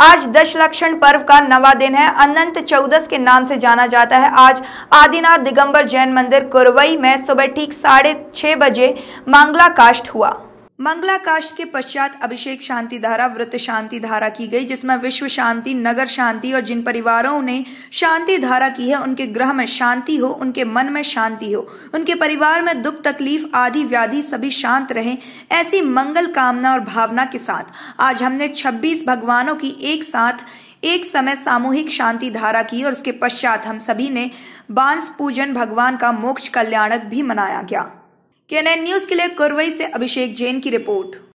आज दशलक्षण पर्व का नवा दिन है अनंत चौदस के नाम से जाना जाता है आज आदिनाथ दिगंबर जैन मंदिर कुरवई में सुबह ठीक साढ़े छः बजे मांगला काष्ठ हुआ मंगला काष्ट के पश्चात अभिषेक शांति धारा व्रत शांति धारा की गई जिसमें विश्व शांति नगर शांति और जिन परिवारों ने शांति धारा की है उनके ग्रह में शांति हो उनके मन में शांति हो उनके परिवार में दुख तकलीफ आदि व्याधि सभी शांत रहे ऐसी मंगल कामना और भावना के साथ आज हमने 26 भगवानों की एक साथ एक समय सामूहिक शांति धारा की और उसके पश्चात हम सभी ने बांस पूजन भगवान का मोक्ष कल्याणक भी मनाया गया के न्यूज के लिए कुरवई से अभिषेक जैन की रिपोर्ट